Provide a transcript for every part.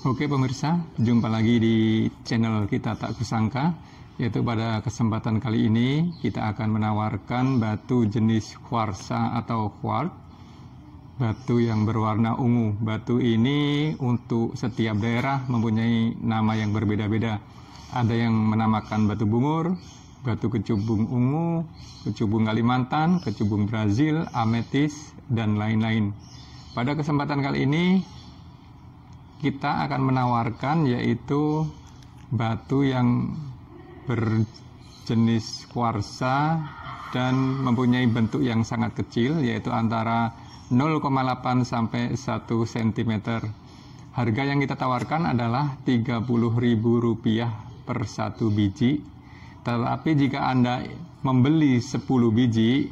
Oke pemirsa, jumpa lagi di channel kita tak kusangka yaitu pada kesempatan kali ini kita akan menawarkan batu jenis kuarsa atau kuark batu yang berwarna ungu. Batu ini untuk setiap daerah mempunyai nama yang berbeda-beda. Ada yang menamakan batu bungur, batu kecubung ungu, kecubung Kalimantan, kecubung Brazil, ametis, dan lain-lain. Pada kesempatan kali ini kita akan menawarkan yaitu batu yang berjenis kuarsa dan mempunyai bentuk yang sangat kecil yaitu antara 0,8 sampai 1 cm. Harga yang kita tawarkan adalah Rp30.000 per satu biji. Tetapi jika Anda membeli 10 biji,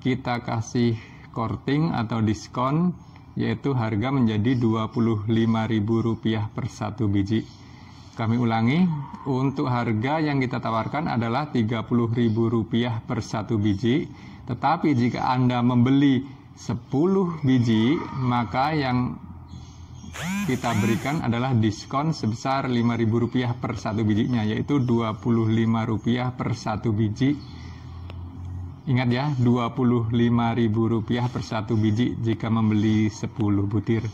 kita kasih korting atau diskon yaitu harga menjadi Rp25.000 per satu biji. Kami ulangi, untuk harga yang kita tawarkan adalah Rp30.000 per satu biji, tetapi jika Anda membeli 10 biji, maka yang kita berikan adalah diskon sebesar Rp5.000 per satu bijinya, yaitu rp 25000 per satu biji Ingat ya, Rp25.000 per satu biji jika membeli 10 butir.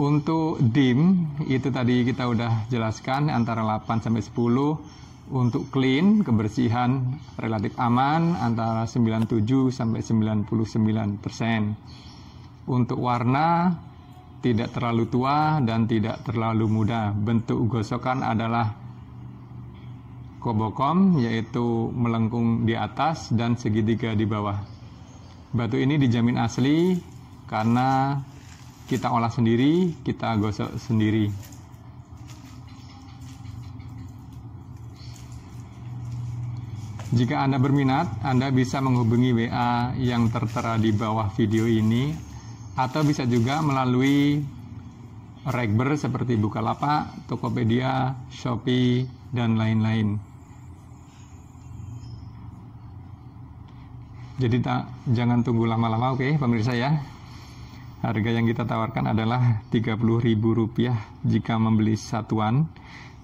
Untuk dim, itu tadi kita udah jelaskan antara 8 sampai 10. Untuk clean, kebersihan relatif aman antara 97 sampai 99 persen. Untuk warna, tidak terlalu tua dan tidak terlalu muda. Bentuk gosokan adalah Kobokom yaitu melengkung di atas dan segitiga di bawah. Batu ini dijamin asli karena kita olah sendiri, kita gosok sendiri. Jika Anda berminat, Anda bisa menghubungi WA yang tertera di bawah video ini atau bisa juga melalui Rekber seperti Bukalapak, Tokopedia, Shopee, dan lain-lain. Jadi tak, jangan tunggu lama-lama, oke okay, pemirsa ya. Harga yang kita tawarkan adalah Rp30.000 jika membeli satuan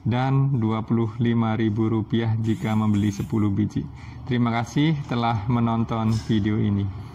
dan Rp25.000 jika membeli 10 biji. Terima kasih telah menonton video ini.